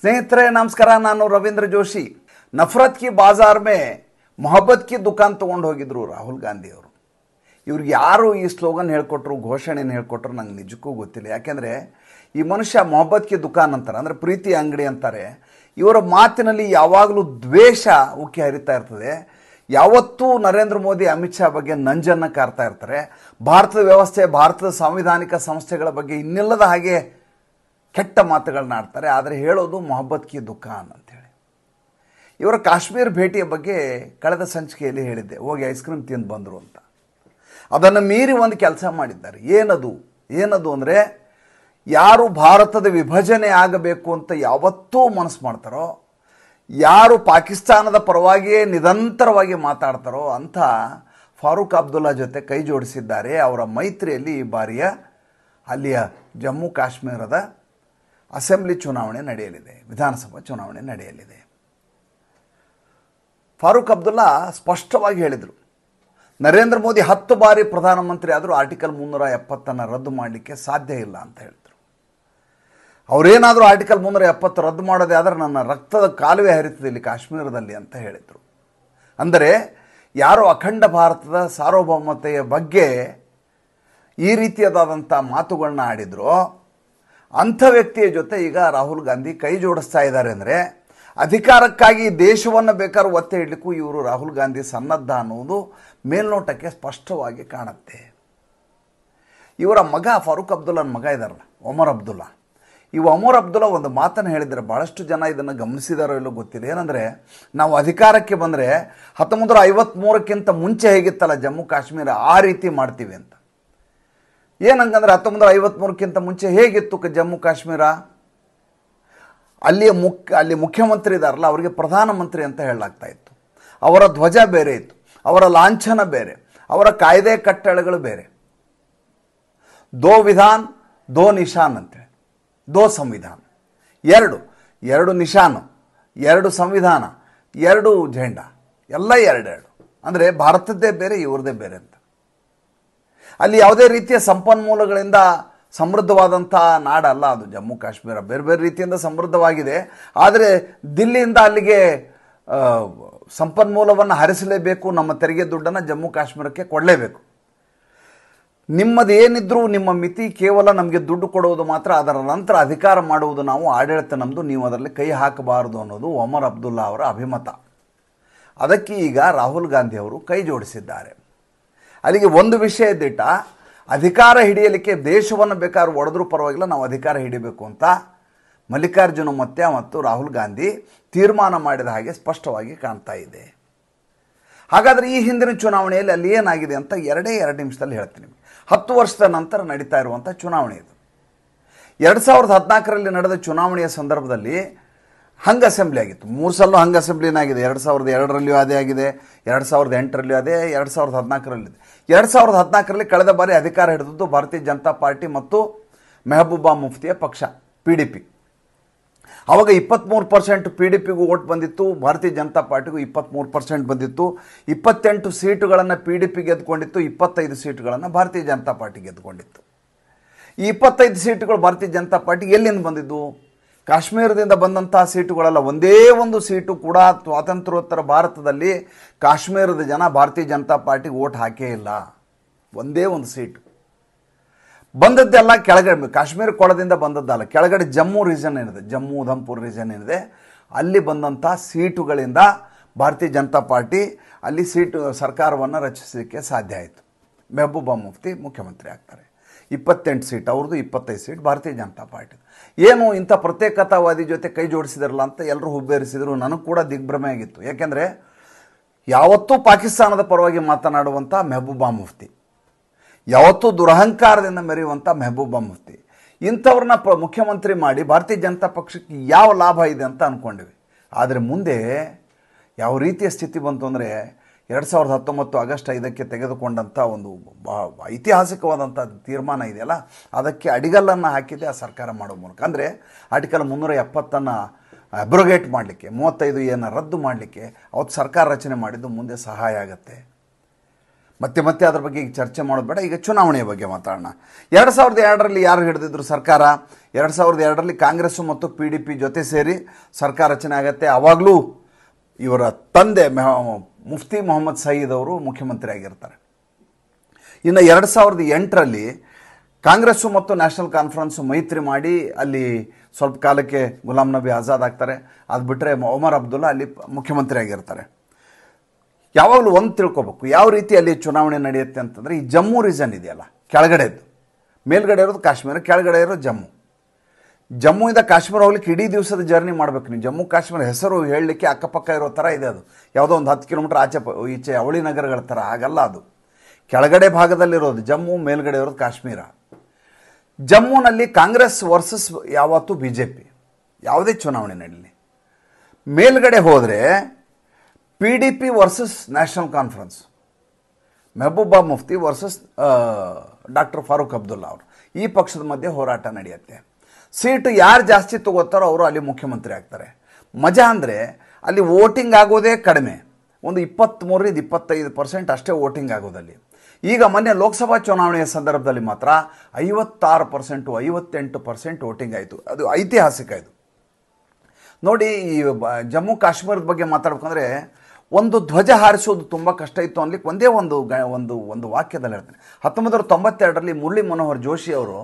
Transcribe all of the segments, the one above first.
ಸ್ನೇಹಿತರೆ ನಮಸ್ಕಾರ ನಾನು ರವೀಂದ್ರ ಜೋಶಿ ನಫರತ್ ಕಿ ಬಾಜಾರ್ ಮೇ ಮೊಹಬ್ಬತ್ ಕಿ ದುಕಾನ್ ತೊಗೊಂಡು ಹೋಗಿದ್ರು ರಾಹುಲ್ ಗಾಂಧಿ ಅವರು ಇವ್ರಿಗೆ ಯಾರು ಈ ಸ್ಲೋಗನ್ ಹೇಳ್ಕೊಟ್ರು ಘೋಷಣೆಯನ್ನು ಹೇಳ್ಕೊಟ್ರು ನಂಗೆ ನಿಜಕ್ಕೂ ಗೊತ್ತಿಲ್ಲ ಯಾಕೆಂದರೆ ಈ ಮನುಷ್ಯ ಮೊಹಬ್ಬತ್ ಕಿ ದುಕಾನ್ ಅಂತಾರೆ ಅಂದರೆ ಪ್ರೀತಿ ಅಂಗಡಿ ಅಂತಾರೆ ಇವರ ಮಾತಿನಲ್ಲಿ ಯಾವಾಗಲೂ ದ್ವೇಷ ಉಕ್ಕಿ ಹರಿತಾ ಇರ್ತದೆ ಯಾವತ್ತೂ ನರೇಂದ್ರ ಮೋದಿ ಅಮಿತ್ ಶಾ ಬಗ್ಗೆ ನಂಜನ್ನು ಕಾರ್ತಾ ಇರ್ತಾರೆ ಭಾರತದ ವ್ಯವಸ್ಥೆ ಭಾರತದ ಸಾಂವಿಧಾನಿಕ ಸಂಸ್ಥೆಗಳ ಬಗ್ಗೆ ಇನ್ನಿಲ್ಲದ ಹಾಗೆ ಕೆಟ್ಟ ಮಾತುಗಳನ್ನ ಆಡ್ತಾರೆ ಆದರೆ ಹೇಳೋದು ಮೊಹಬ್ಬತ್ ದುಃಖ ದುಖಾನ್ ಅಂತೇಳಿ ಇವರ ಕಾಶ್ಮೀರ ಭೇಟಿಯ ಬಗ್ಗೆ ಕಳೆದ ಸಂಚಿಕೆಯಲ್ಲಿ ಹೇಳಿದ್ದೆ ಹೋಗಿ ಐಸ್ ಕ್ರೀಮ್ ತಿಂದು ಬಂದರು ಅಂತ ಅದನ್ನು ಮೀರಿ ಒಂದು ಕೆಲಸ ಮಾಡಿದ್ದಾರೆ ಏನದು ಏನದು ಅಂದರೆ ಯಾರು ಭಾರತದ ವಿಭಜನೆ ಆಗಬೇಕು ಅಂತ ಯಾವತ್ತೂ ಮನಸ್ಸು ಮಾಡ್ತಾರೋ ಯಾರು ಪಾಕಿಸ್ತಾನದ ಪರವಾಗಿಯೇ ನಿರಂತರವಾಗಿ ಮಾತಾಡ್ತಾರೋ ಅಂತ ಫಾರೂಕ್ ಅಬ್ದುಲ್ಲಾ ಜೊತೆ ಕೈ ಜೋಡಿಸಿದ್ದಾರೆ ಅವರ ಮೈತ್ರಿಯಲ್ಲಿ ಈ ಬಾರಿಯ ಅಲ್ಲಿಯ ಜಮ್ಮು ಕಾಶ್ಮೀರದ ಅಸೆಂಬ್ಲಿ ಚುನಾವಣೆ ನಡೆಯಲಿದೆ ವಿಧಾನಸಭಾ ಚುನಾವಣೆ ನಡೆಯಲಿದೆ ಫಾರೂಕ್ ಅಬ್ದುಲ್ಲಾ ಸ್ಪಷ್ಟವಾಗಿ ಹೇಳಿದರು ನರೇಂದ್ರ ಮೋದಿ ಹತ್ತು ಬಾರಿ ಪ್ರಧಾನಮಂತ್ರಿ ಆದರೂ ಆರ್ಟಿಕಲ್ ಮುನ್ನೂರ ಎಪ್ಪತ್ತನ್ನು ರದ್ದು ಮಾಡಲಿಕ್ಕೆ ಸಾಧ್ಯ ಇಲ್ಲ ಅಂತ ಹೇಳಿದರು ಅವರೇನಾದರೂ ಆರ್ಟಿಕಲ್ ಮುನ್ನೂರ ಎಪ್ಪತ್ತು ರದ್ದು ಮಾಡೋದೇ ಆದರೆ ನನ್ನ ರಕ್ತದ ಕಾಲುವೆ ಹರಿತದೆ ಇಲ್ಲಿ ಕಾಶ್ಮೀರದಲ್ಲಿ ಅಂತ ಹೇಳಿದರು ಅಂದರೆ ಯಾರು ಅಖಂಡ ಭಾರತದ ಸಾರ್ವಭೌಮತೆಯ ಬಗ್ಗೆ ಈ ರೀತಿಯದಾದಂಥ ಮಾತುಗಳನ್ನ ಆಡಿದ್ರೋ ಅಂಥ ವ್ಯಕ್ತಿಯ ಜೊತೆ ಈಗ ರಾಹುಲ್ ಗಾಂಧಿ ಕೈ ಜೋಡಿಸ್ತಾ ಇದ್ದಾರೆ ಅಂದರೆ ಅಧಿಕಾರಕ್ಕಾಗಿ ದೇಶವನ್ನು ಬೇಕಾದ್ರೂ ಒತ್ತೆ ಇಡಲಿಕ್ಕೂ ಇವರು ರಾಹುಲ್ ಗಾಂಧಿ ಸನ್ನದ್ಧ ಅನ್ನೋದು ಮೇಲ್ನೋಟಕ್ಕೆ ಸ್ಪಷ್ಟವಾಗಿ ಕಾಣುತ್ತೆ ಇವರ ಮಗ ಫಾರೂಕ್ ಅಬ್ದುಲ್ಲನ ಮಗ ಇದ್ದಾರಲ್ಲ ಒಮರ್ ಅಬ್ದುಲ್ಲಾ ಈ ಒಮರ್ ಅಬ್ದುಲ್ಲಾ ಒಂದು ಮಾತನ್ನು ಹೇಳಿದರೆ ಭಾಳಷ್ಟು ಜನ ಇದನ್ನು ಗಮನಿಸಿದಾರೋ ಇಲ್ಲೋ ಗೊತ್ತಿದೆ ಏನಂದರೆ ನಾವು ಅಧಿಕಾರಕ್ಕೆ ಬಂದರೆ ಹತ್ತೊಂಬತ್ತು ನೂರ ಮುಂಚೆ ಹೇಗಿತ್ತಲ್ಲ ಜಮ್ಮು ಕಾಶ್ಮೀರ ಆ ರೀತಿ ಮಾಡ್ತೀವಿ ಅಂತ ಏನಂಗಂದ್ರೆ ಹತ್ತೊಂಬತ್ತು ನೂರ ಮುಂಚೆ ಹೇಗಿತ್ತು ಜಮ್ಮು ಕಾಶ್ಮೀರ ಅಲ್ಲಿಯ ಮುಖ್ಯ ಅಲ್ಲಿ ಮುಖ್ಯಮಂತ್ರಿ ಇದ್ದಾರಲ್ಲ ಅವರಿಗೆ ಪ್ರಧಾನಮಂತ್ರಿ ಅಂತ ಹೇಳಲಾಗ್ತಾ ಇತ್ತು ಅವರ ಧ್ವಜ ಬೇರೆ ಇತ್ತು ಅವರ ಲಾಂಛನ ಬೇರೆ ಅವರ ಕಾಯ್ದೆ ಕಟ್ಟಳೆಗಳು ಬೇರೆ ದೋ ವಿಧಾನ್ ದೋ ನಿಶಾನ್ ಅಂತೇಳಿ ದೋ ಸಂವಿಧಾನ ಎರಡು ಎರಡು ನಿಶಾನು ಎರಡು ಸಂವಿಧಾನ ಎರಡು ಝೆಂಡಾ ಎಲ್ಲ ಎರಡೆರಡು ಅಂದರೆ ಭಾರತದ್ದೇ ಬೇರೆ ಇವ್ರದ್ದೇ ಬೇರೆ ಅಂತ ಅಲ್ಲಿ ಯಾವುದೇ ರೀತಿಯ ಸಂಪನ್ಮೂಲಗಳಿಂದ ಸಮೃದ್ಧವಾದಂಥ ನಾಡಲ್ಲ ಅದು ಜಮ್ಮು ಕಾಶ್ಮೀರ ಬೇರೆ ಬೇರೆ ರೀತಿಯಿಂದ ಸಮೃದ್ಧವಾಗಿದೆ ಆದರೆ ದಿಲ್ಲಿಯಿಂದ ಅಲ್ಲಿಗೆ ಸಂಪನ್ಮೂಲವನ್ನು ಹರಿಸಲೇಬೇಕು ನಮ್ಮ ತೆರಿಗೆ ದುಡ್ಡನ್ನು ಜಮ್ಮು ಕಾಶ್ಮೀರಕ್ಕೆ ಕೊಡಲೇಬೇಕು ನಿಮ್ಮದು ಏನಿದ್ರೂ ನಿಮ್ಮ ಮಿತಿ ಕೇವಲ ನಮಗೆ ದುಡ್ಡು ಕೊಡುವುದು ಮಾತ್ರ ಅದರ ನಂತರ ಅಧಿಕಾರ ಮಾಡುವುದು ನಾವು ಆಡಳಿತ ನಮ್ಮದು ನೀವು ಅದರಲ್ಲಿ ಕೈ ಹಾಕಬಾರದು ಅನ್ನೋದು ಒಮರ್ ಅಬ್ದುಲ್ಲಾ ಅವರ ಅಭಿಮತ ಅದಕ್ಕೆ ಈಗ ರಾಹುಲ್ ಗಾಂಧಿ ಅವರು ಕೈ ಜೋಡಿಸಿದ್ದಾರೆ ಅಲ್ಲಿಗೆ ಒಂದು ವಿಷಯ ಇದ್ದಿಟ್ಟ ಅಧಿಕಾರ ಹಿಡಿಯಲಿಕ್ಕೆ ದೇಶವನ್ನು ಬೇಕಾದ್ರೂ ಒಡೆದ್ರೂ ಪರವಾಗಿಲ್ಲ ನಾವು ಅಧಿಕಾರ ಹಿಡಿಬೇಕು ಅಂತ ಮಲ್ಲಿಕಾರ್ಜುನ ಮತ್ಯ ಮತ್ತು ರಾಹುಲ್ ಗಾಂಧಿ ತೀರ್ಮಾನ ಮಾಡಿದ ಹಾಗೆ ಸ್ಪಷ್ಟವಾಗಿ ಕಾಣ್ತಾ ಇದೆ ಹಾಗಾದರೆ ಈ ಹಿಂದಿನ ಚುನಾವಣೆಯಲ್ಲಿ ಅಲ್ಲಿ ಏನಾಗಿದೆ ಅಂತ ಎರಡೇ ಎರಡು ನಿಮಿಷದಲ್ಲಿ ಹೇಳ್ತೀನಿ ಹತ್ತು ವರ್ಷದ ನಂತರ ನಡೀತಾ ಇರುವಂಥ ಚುನಾವಣೆ ಇದು ಎರಡು ಸಾವಿರದ ಹದಿನಾಲ್ಕರಲ್ಲಿ ನಡೆದ ಚುನಾವಣೆಯ ಸಂದರ್ಭದಲ್ಲಿ ಹಂಗ ಅಸೆಂಬ್ಲಿ ಆಗಿತ್ತು ಮೂರು ಸಲ ಹಂಗ್ ಅಸೆಂಬ್ಲಿನಾಗಿದೆ ಎರಡು ಸಾವಿರದ ಎರಡರಲ್ಲಿಯೂ ಅದೇ ಆಗಿದೆ ಎರಡು ಸಾವಿರದ ಎಂಟರಲ್ಲಿಯೂ ಅದೇ ಎರಡು ಸಾವಿರದ ಹದಿನಾಲ್ಕರಲ್ಲಿ ಎರಡು ಸಾವಿರದ ಹದಿನಾಲ್ಕರಲ್ಲಿ ಕಳೆದ ಬಾರಿ ಅಧಿಕಾರ ಹಿಡಿದದ್ದು ಭಾರತೀಯ ಜನತಾ ಪಾರ್ಟಿ ಮತ್ತು ಮೆಹಬೂಬಾ ಮುಫ್ತಿಯ ಪಕ್ಷ ಪಿ ಡಿ ಪಿ ಆವಾಗ ಇಪ್ಪತ್ತ್ಮೂರು ಪರ್ಸೆಂಟ್ ಪಿ ಡಿ ಪಿಗೂ ಓಟ್ ಬಂದಿತ್ತು ಭಾರತೀಯ ಜನತಾ ಪಾರ್ಟಿಗೂ ಇಪ್ಪತ್ತ್ಮೂರು ಪರ್ಸೆಂಟ್ ಬಂದಿತ್ತು ಇಪ್ಪತ್ತೆಂಟು ಸೀಟುಗಳನ್ನು ಪಿ ಡಿ ಪಿ ಗೆದ್ದುಕೊಂಡಿತ್ತು ಇಪ್ಪತ್ತೈದು ಸೀಟುಗಳನ್ನು ಭಾರತೀಯ ಜನತಾ ಪಾರ್ಟಿ ಗೆದ್ದುಕೊಂಡಿತ್ತು ಈ ಇಪ್ಪತ್ತೈದು ಸೀಟುಗಳು ಭಾರತೀಯ ಜನತಾ ಪಾರ್ಟಿ ಎಲ್ಲಿಂದ ಬಂದಿದ್ದು ಕಾಶ್ಮೀರದಿಂದ ಬಂದಂತಹ ಸೀಟುಗಳಲ್ಲ ಒಂದೇ ಒಂದು ಸೀಟು ಕೂಡ ಸ್ವಾತಂತ್ರ್ಯೋತ್ತರ ಭಾರತದಲ್ಲಿ ಕಾಶ್ಮೀರದ ಜನ ಭಾರತೀಯ ಜನತಾ ಪಾರ್ಟಿಗೆ ಓಟ್ ಹಾಕೇ ಇಲ್ಲ ಒಂದೇ ಒಂದು ಸೀಟು ಬಂದದ್ದೆಲ್ಲ ಕೆಳಗಡೆ ಕಾಶ್ಮೀರ ಕೊಳದಿಂದ ಬಂದದ್ದಲ್ಲ ಕೆಳಗಡೆ ಜಮ್ಮು ರೀಜನ್ ಏನಿದೆ ಜಮ್ಮು ಉಧಂಪುರ್ ರೀಜನ್ ಏನಿದೆ ಅಲ್ಲಿ ಬಂದಂಥ ಸೀಟುಗಳಿಂದ ಭಾರತೀಯ ಜನತಾ ಪಾರ್ಟಿ ಅಲ್ಲಿ ಸೀಟು ಸರ್ಕಾರವನ್ನು ರಚಿಸಲಿಕ್ಕೆ ಸಾಧ್ಯ ಆಯಿತು ಮೆಹಬೂಬಾ ಮುಫ್ತಿ ಮುಖ್ಯಮಂತ್ರಿ ಆಗ್ತಾರೆ ಇಪ್ಪತ್ತೆಂಟು ಸೀಟ್ ಅವ್ರದ್ದು ಇಪ್ಪತ್ತೈದು ಸೀಟ್ ಭಾರತೀಯ ಜನತಾ ಪಾರ್ಟಿ ಏನು ಇಂಥ ಪ್ರತ್ಯೇಕತಾವಾದಿ ಜೊತೆ ಕೈ ಜೋಡಿಸಿದಾರಲ್ಲ ಅಂತ ಎಲ್ಲರೂ ಹುಬ್ಬೇರಿಸಿದರು ನನಗೆ ಕೂಡ ದಿಗ್ಭ್ರಮೆ ಆಗಿತ್ತು ಯಾಕೆಂದರೆ ಯಾವತ್ತೂ ಪಾಕಿಸ್ತಾನದ ಪರವಾಗಿ ಮಾತನಾಡುವಂಥ ಮೆಹಬೂಬಾ ಮುಫ್ತಿ ಯಾವತ್ತೂ ದುರಹಂಕಾರದಿಂದ ಮೆರೆಯುವಂಥ ಮೆಹಬೂಬಾ ಮುಫ್ತಿ ಇಂಥವ್ರನ್ನ ಪ ಮುಖ್ಯಮಂತ್ರಿ ಮಾಡಿ ಭಾರತೀಯ ಜನತಾ ಪಕ್ಷಕ್ಕೆ ಯಾವ ಲಾಭ ಇದೆ ಅಂತ ಅಂದ್ಕೊಂಡಿವಿ ಆದರೆ ಮುಂದೆ ಯಾವ ರೀತಿಯ ಸ್ಥಿತಿ ಬಂತು ಅಂದರೆ ಎರಡು ಸಾವಿರದ ಹತ್ತೊಂಬತ್ತು ಆಗಸ್ಟ್ ಐದಕ್ಕೆ ತೆಗೆದುಕೊಂಡಂಥ ಒಂದು ಐತಿಹಾಸಿಕವಾದಂಥ ತೀರ್ಮಾನ ಇದೆಯಲ್ಲ ಅದಕ್ಕೆ ಅಡಿಗಲ್ಲನ್ನು ಹಾಕಿದೆ ಆ ಸರ್ಕಾರ ಮಾಡುವ ಮೂಲಕ ಅಂದರೆ ಆರ್ಟಿಕಲ್ ಮುನ್ನೂರ ಎಪ್ಪತ್ತನ್ನು ಅಬ್ರೊಗೇಟ್ ಮಾಡಲಿಕ್ಕೆ ಮೂವತ್ತೈದು ಏನು ರದ್ದು ಮಾಡಲಿಕ್ಕೆ ಅವತ್ತು ಸರ್ಕಾರ ರಚನೆ ಮಾಡಿದ್ದು ಮುಂದೆ ಸಹಾಯ ಆಗುತ್ತೆ ಮತ್ತೆ ಮತ್ತೆ ಅದ್ರ ಬಗ್ಗೆ ಈಗ ಚರ್ಚೆ ಮಾಡೋದು ಬೇಡ ಈಗ ಚುನಾವಣೆಯ ಬಗ್ಗೆ ಮಾತಾಡೋಣ ಎರಡು ಸಾವಿರದ ಎರಡರಲ್ಲಿ ಯಾರು ಹಿಡಿದಿದ್ರು ಸರ್ಕಾರ ಎರಡು ಸಾವಿರದ ಎರಡರಲ್ಲಿ ಕಾಂಗ್ರೆಸ್ಸು ಮತ್ತು ಪಿ ಡಿ ಪಿ ಜೊತೆ ಸೇರಿ ಸರ್ಕಾರ ರಚನೆ ಆಗುತ್ತೆ ಆವಾಗಲೂ ಇವರ ತಂದೆ ಮುಫ್ತಿ ಮೊಹಮ್ಮದ್ ಸಯೀದ್ ಅವರು ಮುಖ್ಯಮಂತ್ರಿ ಆಗಿರ್ತಾರೆ ಇನ್ನು ಎರಡು ಸಾವಿರದ ಎಂಟರಲ್ಲಿ ಕಾಂಗ್ರೆಸ್ಸು ಮತ್ತು ನ್ಯಾಷನಲ್ ಕಾನ್ಫರೆನ್ಸು ಮೈತ್ರಿ ಮಾಡಿ ಅಲ್ಲಿ ಸ್ವಲ್ಪ ಕಾಲಕ್ಕೆ ಗುಲಾಮ್ ನಬಿ ಆಜಾದ್ ಆಗ್ತಾರೆ ಅದು ಬಿಟ್ಟರೆ ಒಮರ್ ಅಬ್ದುಲ್ಲಾ ಅಲ್ಲಿ ಮುಖ್ಯಮಂತ್ರಿ ಆಗಿರ್ತಾರೆ ಯಾವಾಗಲೂ ಒಂದು ತಿಳ್ಕೊಬೇಕು ಯಾವ ರೀತಿ ಅಲ್ಲಿ ಚುನಾವಣೆ ನಡೆಯುತ್ತೆ ಅಂತಂದರೆ ಈ ಜಮ್ಮು ರೀಸನ್ ಇದೆಯಲ್ಲ ಕೆಳಗಡೆದ್ದು ಮೇಲ್ಗಡೆ ಇರೋದು ಕಾಶ್ಮೀರ ಕೆಳಗಡೆ ಇರೋದು ಜಮ್ಮು ಜಮ್ಮುವಿಂದ ಕಾಶ್ಮೀರ ಹೋಗ್ಲಿಕ್ಕೆ ಇಡೀ ದಿವಸದ ಜರ್ನಿ ಮಾಡಬೇಕು ನೀವು ಜಮ್ಮು ಕಾಶ್ಮೀರ ಹೆಸರು ಹೇಳಲಿಕ್ಕೆ ಅಕ್ಕಪಕ್ಕ ಇರೋ ಥರ ಇದೆ ಅದು ಯಾವುದೋ ಒಂದು ಹತ್ತು ಕಿಲೋಮೀಟರ್ ಆಚೆ ಈಚೆ ಅವಳಿ ನಗರಗಳ ಥರ ಹಾಗಲ್ಲ ಅದು ಕೆಳಗಡೆ ಭಾಗದಲ್ಲಿರೋದು ಜಮ್ಮು ಮೇಲ್ಗಡೆ ಇರೋದು ಕಾಶ್ಮೀರ ಜಮ್ಮುನಲ್ಲಿ ಕಾಂಗ್ರೆಸ್ ವರ್ಸಸ್ ಯಾವತ್ತೂ ಬಿ ಜೆ ಪಿ ಯಾವುದೇ ಚುನಾವಣೆ ನಡೀಲಿ ಮೇಲ್ಗಡೆ ಹೋದರೆ P D P versus National Conference Mehbooba Mufti versus doctor Farooq Abdullah ಅವರು ಈ ಪಕ್ಷದ ಮಧ್ಯೆ ಹೋರಾಟ ನಡೆಯುತ್ತೆ ಸೀಟು ಯಾರು ಜಾಸ್ತಿ ತಗೋತಾರೋ ಅವರು ಅಲ್ಲಿ ಮುಖ್ಯಮಂತ್ರಿ ಆಗ್ತಾರೆ ಮಜಾ ಅಂದರೆ ಅಲ್ಲಿ ವೋಟಿಂಗ್ ಆಗೋದೇ ಕಡಿಮೆ ಒಂದು ಇಪ್ಪತ್ತ್ಮೂರರಿಂದ ಇಪ್ಪತ್ತೈದು ಪರ್ಸೆಂಟ್ ಅಷ್ಟೇ ವೋಟಿಂಗ್ ಆಗೋದಲ್ಲಿ ಈಗ ಮೊನ್ನೆ ಲೋಕಸಭಾ ಚುನಾವಣೆಯ ಸಂದರ್ಭದಲ್ಲಿ ಮಾತ್ರ ಐವತ್ತಾರು ಪರ್ಸೆಂಟು ಐವತ್ತೆಂಟು ಪರ್ಸೆಂಟ್ ವೋಟಿಂಗ್ ಆಯಿತು ಅದು ಐತಿಹಾಸಿಕ ಇದು ನೋಡಿ ಈ ಜಮ್ಮು ಕಾಶ್ಮೀರದ ಬಗ್ಗೆ ಮಾತಾಡ್ಬೇಕಂದ್ರೆ ಒಂದು ಧ್ವಜ ಹಾರಿಸೋದು ತುಂಬ ಕಷ್ಟ ಇತ್ತು ಅನ್ಲಿಕ್ಕೆ ಒಂದೇ ಒಂದು ಗ ಒಂದು ಒಂದು ವಾಕ್ಯದಲ್ಲಿ ಹೇಳ್ತೀನಿ ಹತ್ತೊಂಬತ್ತು ತೊಂಬತ್ತೆರಡರಲ್ಲಿ ಮುರಳಿ ಮನೋಹರ್ ಜೋಶಿ ಅವರು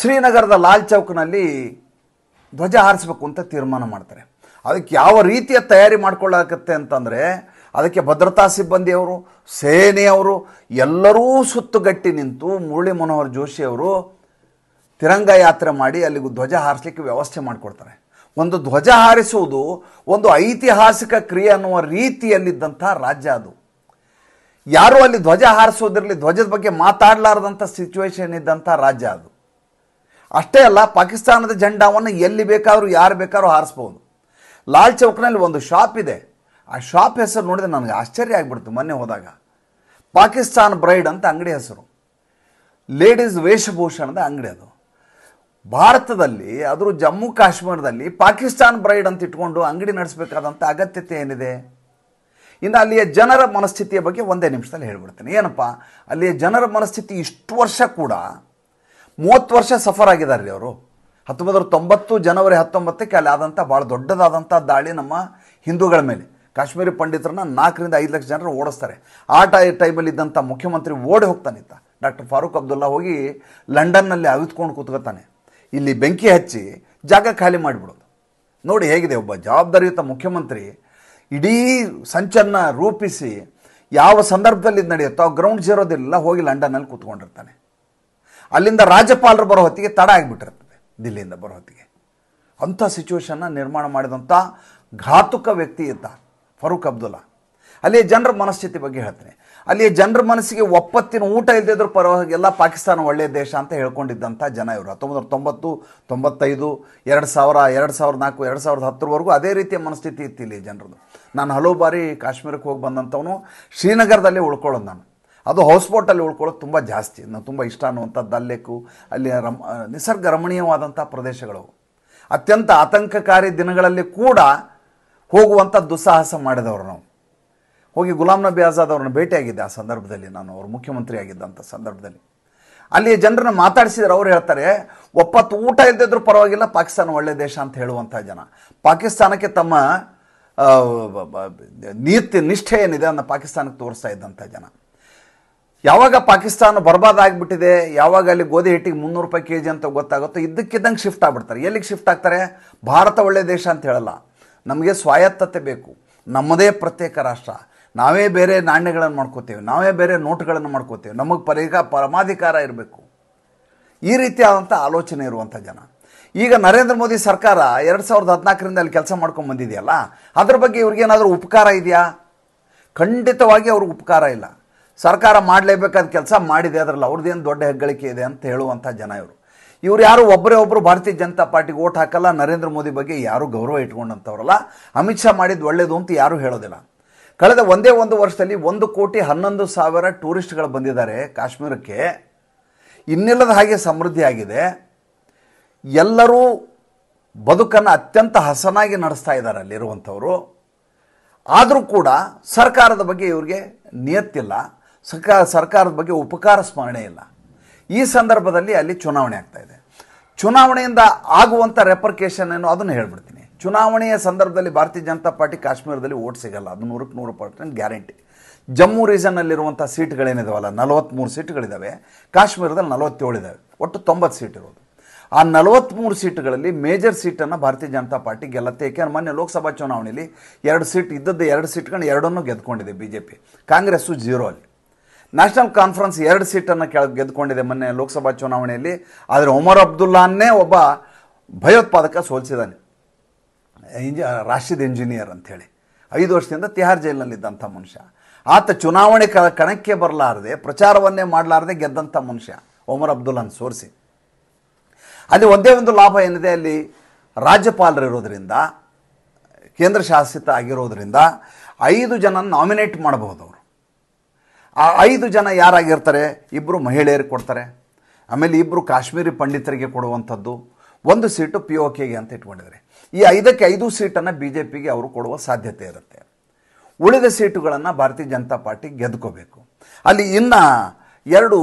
ಶ್ರೀನಗರದ ಲಾಲ್ ಚೌಕ್ನಲ್ಲಿ ಧ್ವಜ ಹಾರಿಸ್ಬೇಕು ಅಂತ ತೀರ್ಮಾನ ಮಾಡ್ತಾರೆ ಅದಕ್ಕೆ ಯಾವ ರೀತಿಯ ತಯಾರಿ ಮಾಡ್ಕೊಳ್ಳಾಕತ್ತೆ ಅಂತಂದರೆ ಅದಕ್ಕೆ ಭದ್ರತಾ ಸಿಬ್ಬಂದಿಯವರು ಸೇನೆಯವರು ಎಲ್ಲರೂ ಸುತ್ತುಗಟ್ಟಿ ನಿಂತು ಮುರಳಿ ಮನೋಹರ್ ಜೋಶಿಯವರು ತಿರಂಗ ಯಾತ್ರೆ ಮಾಡಿ ಅಲ್ಲಿಗೂ ಧ್ವಜ ಹಾರಿಸ್ಲಿಕ್ಕೆ ವ್ಯವಸ್ಥೆ ಮಾಡಿಕೊಡ್ತಾರೆ ಒಂದು ಧ್ವಜ ಹಾರಿಸುವುದು ಒಂದು ಐತಿಹಾಸಿಕ ಕ್ರಿಯೆ ಅನ್ನುವ ರೀತಿಯಲ್ಲಿದ್ದಂಥ ರಾಜ್ಯ ಅದು ಯಾರು ಅಲ್ಲಿ ಧ್ವಜ ಹಾರಿಸೋದಿರಲಿ ಧ್ವಜದ ಬಗ್ಗೆ ಮಾತಾಡಲಾರ್ದಂಥ ಸಿಚುವೇಶನ್ ಇದ್ದಂಥ ರಾಜ್ಯ ಅದು ಅಷ್ಟೇ ಅಲ್ಲ ಪಾಕಿಸ್ತಾನದ ಜೆಂಡಾವನ್ನು ಎಲ್ಲಿ ಬೇಕಾದರೂ ಯಾರು ಬೇಕಾದ್ರೂ ಹಾರಿಸ್ಬೋದು ಲಾಲ್ ಚೌಕ್ನಲ್ಲಿ ಒಂದು ಶಾಪ್ ಇದೆ ಆ ಶಾಪ್ ಹೆಸರು ನೋಡಿದ್ರೆ ನನಗೆ ಆಶ್ಚರ್ಯ ಆಗಿಬಿಡ್ತು ಮೊನ್ನೆ ಹೋದಾಗ ಪಾಕಿಸ್ತಾನ್ ಬ್ರೈಡ್ ಅಂತ ಅಂಗಡಿ ಹೆಸರು ಲೇಡೀಸ್ ವೇಷಭೂಷಣದ ಅಂಗಡಿ ಅದು ಭಾರತದಲ್ಲಿ ಅದರ ಜಮ್ಮು ಕಾಶ್ಮೀರದಲ್ಲಿ ಪಾಕಿಸ್ತಾನ್ ಬ್ರೈಡ್ ಅಂತ ಇಟ್ಕೊಂಡು ಅಂಗಡಿ ನಡೆಸಬೇಕಾದಂಥ ಅಗತ್ಯತೆ ಏನಿದೆ ಇನ್ನು ಅಲ್ಲಿಯ ಜನರ ಮನಸ್ಥಿತಿಯ ಬಗ್ಗೆ ಒಂದೇ ನಿಮಿಷದಲ್ಲಿ ಹೇಳ್ಬಿಡ್ತೇನೆ ಏನಪ್ಪ ಅಲ್ಲಿಯ ಜನರ ಮನಸ್ಥಿತಿ ಇಷ್ಟು ವರ್ಷ ಕೂಡ ಮೂವತ್ತು ವರ್ಷ ಸಫರ್ ಆಗಿದ್ದಾರೆ ರೀ ಅವರು ಹತ್ತೊಂಬತ್ತರ ತೊಂಬತ್ತು ಜನವರಿ ಹತ್ತೊಂಬತ್ತಕ್ಕೆ ಅಲ್ಲಿ ಆದಂಥ ಭಾಳ ದೊಡ್ಡದಾದಂಥ ದಾಳಿ ನಮ್ಮ ಹಿಂದೂಗಳ ಮೇಲೆ ಕಾಶ್ಮೀರಿ ಪಂಡಿತರನ್ನ ನಾಲ್ಕರಿಂದ ಐದು ಲಕ್ಷ ಜನರು ಓಡಿಸ್ತಾರೆ ಆ ಟೈ ಟೈಮಲ್ಲಿ ಇದ್ದಂಥ ಮುಖ್ಯಮಂತ್ರಿ ಓಡಿ ಹೋಗ್ತಾನಿತ್ತ ಡಾಕ್ಟರ್ ಫಾರೂಕ್ ಅಬ್ದುಲ್ಲಾ ಹೋಗಿ ಲಂಡನ್ನಲ್ಲಿ ಅವಿತ್ಕೊಂಡು ಕೂತ್ಕೊತಾನೆ ಇಲ್ಲಿ ಬೆಂಕಿ ಹಚ್ಚಿ ಜಾಗ ಖಾಲಿ ಮಾಡಿಬಿಡೋದು ನೋಡಿ ಹೇಗಿದೆ ಒಬ್ಬ ಜವಾಬ್ದಾರಿಯುತ ಮುಖ್ಯಮಂತ್ರಿ ಇಡೀ ಸಂಚನ್ನ ರೂಪಿಸಿ ಯಾವ ಸಂದರ್ಭದಲ್ಲಿ ಇದು ನಡೆಯುತ್ತೋ ಆ ಗ್ರೌಂಡ್ ಜೀರೋದಿಲ್ಲ ಹೋಗಿ ಲಂಡನ್ನಲ್ಲಿ ಕೂತ್ಕೊಂಡಿರ್ತಾನೆ ಅಲ್ಲಿಂದ ರಾಜ್ಯಪಾಲರು ಬರೋ ಹೊತ್ತಿಗೆ ತಡ ಆಗಿಬಿಟ್ಟಿರ್ತದೆ ದಿಲ್ಲಿಯಿಂದ ಬರೋ ಹೊತ್ತಿಗೆ ಅಂಥ ಸಿಚುವೇಶನ್ನ ನಿರ್ಮಾಣ ಮಾಡಿದಂಥ ಘಾತುಕ ವ್ಯಕ್ತಿ ಇದ್ದ ಫರೂಕ್ ಅಬ್ದುಲ್ಲಾ ಅಲ್ಲಿಯ ಜನರ ಮನಸ್ಥಿತಿ ಬಗ್ಗೆ ಹೇಳ್ತೇನೆ ಅಲ್ಲಿಯ ಜನರ ಮನಸ್ಸಿಗೆ ಒಪ್ಪತ್ತಿನ ಊಟ ಇಲ್ಲದಿದ್ರು ಪರವಾಗಿಲ್ಲ ಪಾಕಿಸ್ತಾನ ಒಳ್ಳೆಯ ದೇಶ ಅಂತ ಹೇಳ್ಕೊಂಡಿದ್ದಂಥ ಜನ ಇವರು ಹತ್ತೊಂಬತ್ತು ತೊಂಬತ್ತು ತೊಂಬತ್ತೈದು ಎರಡು ಸಾವಿರ ಎರಡು ಸಾವಿರದ ನಾಲ್ಕು ಎರಡು ಸಾವಿರದ ಹತ್ತರವರೆಗೂ ಅದೇ ರೀತಿಯ ಮನಸ್ಥಿತಿ ಇತ್ತು ಇಲ್ಲಿ ಜನರದು ನಾನು ಹಲವು ಬಾರಿ ಕಾಶ್ಮೀರಕ್ಕೆ ಹೋಗಿ ಬಂದಂಥವನು ಶ್ರೀನಗರದಲ್ಲೇ ಉಳ್ಕೊಳ್ಳೋದು ನಾನು ಅದು ಹೌಸ್ ಬೋಟಲ್ಲಿ ಉಳ್ಕೊಳ್ಳೋದು ತುಂಬ ಜಾಸ್ತಿ ನಾವು ತುಂಬ ಇಷ್ಟ ಅನ್ನುವಂಥದ್ದು ಅಲ್ಲೇಕು ಅಲ್ಲಿ ರಮ ನಿಸರ್ಗ ರಮಣೀಯವಾದಂಥ ಪ್ರದೇಶಗಳು ಅತ್ಯಂತ ಆತಂಕಕಾರಿ ದಿನಗಳಲ್ಲಿ ಕೂಡ ಹೋಗುವಂಥ ದುಸ್ಸಾಹಸ ಮಾಡಿದವರು ನಾವು ಹೋಗಿ ಗುಲಾಮ್ ನಬಿ ಆಜಾದ್ ಅವ್ರನ್ನ ಭೇಟಿಯಾಗಿದ್ದೆ ಆ ಸಂದರ್ಭದಲ್ಲಿ ನಾನು ಅವರು ಮುಖ್ಯಮಂತ್ರಿ ಆಗಿದ್ದಂಥ ಸಂದರ್ಭದಲ್ಲಿ ಅಲ್ಲಿ ಜನರನ್ನು ಮಾತಾಡಿಸಿದ್ರೆ ಅವ್ರು ಹೇಳ್ತಾರೆ ಒಪ್ಪತ್ತು ಊಟ ಇದ್ದಿದ್ರು ಪರವಾಗಿಲ್ಲ ಪಾಕಿಸ್ತಾನ ಒಳ್ಳೆ ದೇಶ ಅಂತ ಹೇಳುವಂಥ ಜನ ಪಾಕಿಸ್ತಾನಕ್ಕೆ ತಮ್ಮ ನೀತಿ ನಿಷ್ಠೆ ಏನಿದೆ ಅನ್ನ ಪಾಕಿಸ್ತಾನಕ್ಕೆ ತೋರಿಸ್ತಾ ಇದ್ದಂಥ ಜನ ಯಾವಾಗ ಪಾಕಿಸ್ತಾನ ಆಗಿಬಿಟ್ಟಿದೆ ಯಾವಾಗ ಅಲ್ಲಿ ಗೋಧಿ ಹಿಟ್ಟಿಗೆ ಮುನ್ನೂರು ರೂಪಾಯಿ ಕೆ ಜಿ ಅಂತ ಗೊತ್ತಾಗುತ್ತೋ ಇದ್ದಕ್ಕಿದ್ದಂಗೆ ಶಿಫ್ಟ್ ಆಗ್ಬಿಡ್ತಾರೆ ಎಲ್ಲಿಗೆ ಶಿಫ್ಟ್ ಆಗ್ತಾರೆ ಭಾರತ ಒಳ್ಳೆಯ ದೇಶ ಅಂತ ಹೇಳಲ್ಲ ನಮಗೆ ಸ್ವಾಯತ್ತತೆ ಬೇಕು ನಮ್ಮದೇ ಪ್ರತ್ಯೇಕ ರಾಷ್ಟ್ರ ನಾವೇ ಬೇರೆ ನಾಣ್ಯಗಳನ್ನು ಮಾಡ್ಕೋತೇವೆ ನಾವೇ ಬೇರೆ ನೋಟುಗಳನ್ನು ಮಾಡ್ಕೋತೇವೆ ನಮಗೆ ಪರಿಗ ಪರಮಾಧಿಕಾರ ಇರಬೇಕು ಈ ರೀತಿಯಾದಂಥ ಆಲೋಚನೆ ಇರುವಂಥ ಜನ ಈಗ ನರೇಂದ್ರ ಮೋದಿ ಸರ್ಕಾರ ಎರಡು ಸಾವಿರದ ಹದಿನಾಲ್ಕರಿಂದ ಅಲ್ಲಿ ಕೆಲಸ ಮಾಡ್ಕೊಂಡು ಬಂದಿದೆಯಲ್ಲ ಅದ್ರ ಬಗ್ಗೆ ಇವ್ರಿಗೇನಾದರೂ ಉಪಕಾರ ಇದೆಯಾ ಖಂಡಿತವಾಗಿ ಅವ್ರಿಗೆ ಉಪಕಾರ ಇಲ್ಲ ಸರ್ಕಾರ ಮಾಡಲೇಬೇಕಾದ ಕೆಲಸ ಮಾಡಿದೆ ಅದರಲ್ಲಿ ಅವ್ರದ್ದೇನು ದೊಡ್ಡ ಹೆಗ್ಗಳಿಕೆ ಇದೆ ಅಂತ ಹೇಳುವಂಥ ಜನ ಇವರು ಇವರು ಯಾರು ಒಬ್ಬರೇ ಒಬ್ಬರು ಭಾರತೀಯ ಜನತಾ ಪಾರ್ಟಿಗೆ ಓಟ್ ಹಾಕಲ್ಲ ನರೇಂದ್ರ ಮೋದಿ ಬಗ್ಗೆ ಯಾರು ಗೌರವ ಇಟ್ಕೊಂಡಂಥವ್ರಲ್ಲ ಅಮಿತ್ ಶಾ ಮಾಡಿದ್ದು ಒಳ್ಳೇದು ಅಂತ ಯಾರೂ ಹೇಳೋದಿಲ್ಲ ಕಳೆದ ಒಂದೇ ಒಂದು ವರ್ಷದಲ್ಲಿ ಒಂದು ಕೋಟಿ ಹನ್ನೊಂದು ಸಾವಿರ ಟೂರಿಸ್ಟ್ಗಳು ಬಂದಿದ್ದಾರೆ ಕಾಶ್ಮೀರಕ್ಕೆ ಇನ್ನಿಲ್ಲದ ಹಾಗೆ ಸಮೃದ್ಧಿಯಾಗಿದೆ ಎಲ್ಲರೂ ಬದುಕನ್ನು ಅತ್ಯಂತ ಹಸನಾಗಿ ನಡೆಸ್ತಾ ಇದ್ದಾರೆ ಅಲ್ಲಿರುವಂಥವರು ಆದರೂ ಕೂಡ ಸರ್ಕಾರದ ಬಗ್ಗೆ ಇವರಿಗೆ ನಿಯತ್ತಿಲ್ಲ ಸರ್ಕಾರ ಸರ್ಕಾರದ ಬಗ್ಗೆ ಉಪಕಾರ ಸ್ಮರಣೆ ಇಲ್ಲ ಈ ಸಂದರ್ಭದಲ್ಲಿ ಅಲ್ಲಿ ಚುನಾವಣೆ ಆಗ್ತಾ ಇದೆ ಚುನಾವಣೆಯಿಂದ ಆಗುವಂಥ ರೆಪರ್ಕೇಷನ್ ಏನು ಅದನ್ನು ಹೇಳ್ಬಿಡ್ತೀನಿ ಚುನಾವಣೆಯ ಸಂದರ್ಭದಲ್ಲಿ ಭಾರತೀಯ ಜನತಾ ಪಾರ್ಟಿ ಕಾಶ್ಮೀರದಲ್ಲಿ ಓಟ್ ಸಿಗಲ್ಲ ಅದು ನೂರಕ್ಕೆ ನೂರು ಪರ್ಸೆಂಟ್ ಗ್ಯಾರಂಟಿ ಜಮ್ಮು ರೀಸನ್ನಲ್ಲಿರುವಂಥ ಸೀಟ್ಗಳೇನಿದಾವಲ್ಲ ನಲವತ್ತ್ಮೂರು ಸೀಟ್ಗಳಿದ್ದಾವೆ ಕಾಶ್ಮೀರದಲ್ಲಿ ನಲವತ್ತೇಳು ಇದ್ದಾವೆ ಒಟ್ಟು ತೊಂಬತ್ತು ಸೀಟ್ ಇರೋದು ಆ ನಲವತ್ತ್ಮೂರು ಸೀಟ್ಗಳಲ್ಲಿ ಮೇಜರ್ ಸೀಟನ್ನು ಭಾರತೀಯ ಜನತಾ ಪಾರ್ಟಿ ಗೆಲ್ಲತ್ತೆ ಯಾಕೆಂದ್ರೆ ಮೊನ್ನೆ ಲೋಕಸಭಾ ಚುನಾವಣೆಯಲ್ಲಿ ಎರಡು ಸೀಟ್ ಇದ್ದದ್ದು ಎರಡು ಸೀಟ್ಗಳನ್ನ ಎರಡನ್ನೂ ಗೆದ್ಕೊಂಡಿದೆ B J P Congress zero ಅಲ್ಲಿ ನ್ಯಾಷನಲ್ ಕಾನ್ಫರೆನ್ಸ್ ಎರಡು ಸೀಟನ್ನು ಕೆಳಗೆ ಗೆದ್ದುಕೊಂಡಿದೆ ಮೊನ್ನೆ ಲೋಕಸಭಾ ಚುನಾವಣೆಯಲ್ಲಿ ಆದರೆ ಒಮರ್ ಅಬ್ದುಲ್ಲಾನ್ನೇ ಒಬ್ಬ ಭಯೋತ್ಪಾದಕ ಸೋಲಿಸಿದ್ದಾನೆ ಇಂಜ ರಾಷ್ಟ್ರದ ಇಂಜಿನಿಯರ್ ಅಂಥೇಳಿ ಐದು ವರ್ಷದಿಂದ ತಿಹಾರ್ ಜೈಲಿನಲ್ಲಿದ್ದಂಥ ಮನುಷ್ಯ ಆತ ಚುನಾವಣೆ ಕಣಕ್ಕೆ ಬರಲಾರದೆ ಪ್ರಚಾರವನ್ನೇ ಮಾಡಲಾರದೆ ಗೆದ್ದಂಥ ಮನುಷ್ಯ ಒಮರ್ ಅಬ್ದುಲ್ಲಾನ್ ಸೋರಿಸಿ ಅಲ್ಲಿ ಒಂದೇ ಒಂದು ಲಾಭ ಏನಿದೆ ಅಲ್ಲಿ ರಾಜ್ಯಪಾಲರಿರೋದ್ರಿಂದ ಕೇಂದ್ರ ಶಾಸಿತ ಆಗಿರೋದ್ರಿಂದ ಐದು ಜನ ನಾಮಿನೇಟ್ ಮಾಡಬಹುದು ಅವರು ಆ ಐದು ಜನ ಯಾರಾಗಿರ್ತಾರೆ ಇಬ್ಬರು ಮಹಿಳೆಯರಿಗೆ ಕೊಡ್ತಾರೆ ಆಮೇಲೆ ಇಬ್ಬರು ಕಾಶ್ಮೀರಿ ಪಂಡಿತರಿಗೆ ಕೊಡುವಂಥದ್ದು ಒಂದು ಸೀಟು ಪಿ ಒ ಕೆಗೆ ಅಂತ ಇಟ್ಕೊಂಡಿದ್ದಾರೆ ಈ ಐದಕ್ಕೆ ಐದು ಸೀಟನ್ನು ಬಿ ಜೆ ಪಿಗೆ ಅವರು ಕೊಡುವ ಸಾಧ್ಯತೆ ಇರುತ್ತೆ ಉಳಿದ ಸೀಟುಗಳನ್ನು ಭಾರತೀಯ ಜನತಾ ಪಾರ್ಟಿ ಗೆದ್ಕೋಬೇಕು ಅಲ್ಲಿ ಇನ್ನು ಎರಡು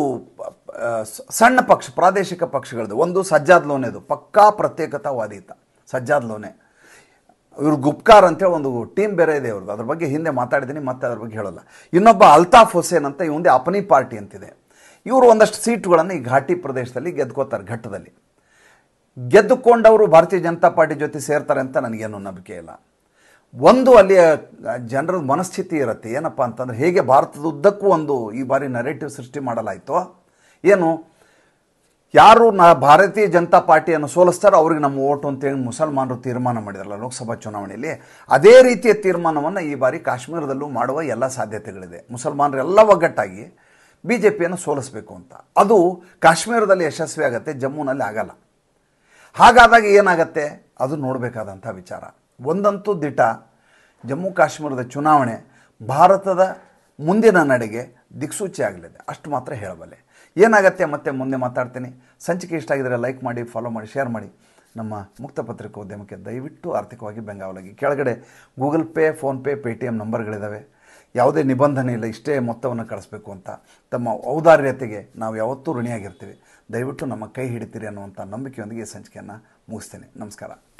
ಸಣ್ಣ ಪಕ್ಷ ಪ್ರಾದೇಶಿಕ ಪಕ್ಷಗಳದ್ದು ಒಂದು ಸಜ್ಜಾದ್ ಲೋನೆದು ಪಕ್ಕಾ ಪ್ರತ್ಯೇಕತಾವಾದೀತ ಸಜ್ಜಾದ್ ಲೋನೆ ಇವರು ಗುಪ್ಕಾರ್ ಅಂತೇಳಿ ಒಂದು ಟೀಮ್ ಬೇರೆ ಇದೆ ಇವ್ರದ್ದು ಅದ್ರ ಬಗ್ಗೆ ಹಿಂದೆ ಮಾತಾಡಿದ್ದೀನಿ ಮತ್ತೆ ಅದ್ರ ಬಗ್ಗೆ ಹೇಳಲ್ಲ ಇನ್ನೊಬ್ಬ ಅಲ್ತಾಫ್ ಹುಸೇನ್ ಅಂತ ಒಂದೇ ಅಪನಿ ಪಾರ್ಟಿ ಅಂತಿದೆ ಇವರು ಒಂದಷ್ಟು ಸೀಟುಗಳನ್ನು ಈ ಘಾಟಿ ಪ್ರದೇಶದಲ್ಲಿ ಗೆದ್ಕೋತಾರೆ ಘಟ್ಟದಲ್ಲಿ ಗೆದ್ದುಕೊಂಡವರು ಭಾರತೀಯ ಜನತಾ ಪಾರ್ಟಿ ಜೊತೆ ಸೇರ್ತಾರೆ ಅಂತ ನನಗೇನು ನಂಬಿಕೆ ಇಲ್ಲ ಒಂದು ಅಲ್ಲಿಯ ಜನರ ಮನಸ್ಥಿತಿ ಇರುತ್ತೆ ಏನಪ್ಪ ಅಂತಂದರೆ ಹೇಗೆ ಭಾರತದ ಉದ್ದಕ್ಕೂ ಒಂದು ಈ ಬಾರಿ ನರೇಟಿವ್ ಸೃಷ್ಟಿ ಮಾಡಲಾಯಿತೋ ಏನು ಯಾರು ನಾ ಭಾರತೀಯ ಜನತಾ ಪಾರ್ಟಿಯನ್ನು ಸೋಲಿಸ್ತಾರೋ ಅವ್ರಿಗೆ ನಮ್ಮ ಓಟು ಅಂತೇಳಿ ಮುಸಲ್ಮಾನರು ತೀರ್ಮಾನ ಮಾಡಿದಾರಲ್ಲ ಲೋಕಸಭಾ ಚುನಾವಣೆಯಲ್ಲಿ ಅದೇ ರೀತಿಯ ತೀರ್ಮಾನವನ್ನು ಈ ಬಾರಿ ಕಾಶ್ಮೀರದಲ್ಲೂ ಮಾಡುವ ಎಲ್ಲ ಸಾಧ್ಯತೆಗಳಿದೆ ಮುಸಲ್ಮಾನರೆಲ್ಲ ಒಗ್ಗಟ್ಟಾಗಿ ಬಿ ಜೆ ಪಿಯನ್ನು ಸೋಲಿಸಬೇಕು ಅಂತ ಅದು ಕಾಶ್ಮೀರದಲ್ಲಿ ಯಶಸ್ವಿ ಆಗುತ್ತೆ ಜಮ್ಮುನಲ್ಲಿ ಆಗಲ್ಲ ಹಾಗಾದಾಗ ಏನಾಗತ್ತೆ ಅದು ನೋಡಬೇಕಾದಂಥ ವಿಚಾರ ಒಂದಂತೂ ದಿಟ ಜಮ್ಮು ಕಾಶ್ಮೀರದ ಚುನಾವಣೆ ಭಾರತದ ಮುಂದಿನ ನಡೆಗೆ ದಿಕ್ಸೂಚಿ ಆಗಲಿದೆ ಅಷ್ಟು ಮಾತ್ರ ಹೇಳಬಲ್ಲೆ ಏನಾಗುತ್ತೆ ಮತ್ತೆ ಮುಂದೆ ಮಾತಾಡ್ತೀನಿ ಸಂಚಿಕೆ ಇಷ್ಟ ಆಗಿದರೆ ಲೈಕ್ ಮಾಡಿ ಫಾಲೋ ಮಾಡಿ ಶೇರ್ ಮಾಡಿ ನಮ್ಮ ಮುಕ್ತ ಪತ್ರಿಕೋದ್ಯಮಕ್ಕೆ ದಯವಿಟ್ಟು ಆರ್ಥಿಕವಾಗಿ ಬೆಂಗಾವಲಾಗಿ ಕೆಳಗಡೆ Google Pay PhonePe Paytm ನಂಬರ್ಗಳಿದ್ದಾವೆ ಯಾವುದೇ ನಿಬಂಧನೆ ಇಲ್ಲ ಇಷ್ಟೇ ಮೊತ್ತವನ್ನು ಕಳಿಸ್ಬೇಕು ಅಂತ ತಮ್ಮ ಔದಾರ್ಯತೆಗೆ ನಾವು ಯಾವತ್ತೂ ಋಣಿಯಾಗಿರ್ತೀವಿ ದಯವಿಟ್ಟು ನಮ್ಮ ಕೈ ಹಿಡಿತೀರಿ ಅನ್ನುವಂಥ ನಂಬಿಕೆಯೊಂದಿಗೆ ಈ ಸಂಚಿಕೆಯನ್ನು ಮುಗಿಸ್ತೇನೆ ನಮಸ್ಕಾರ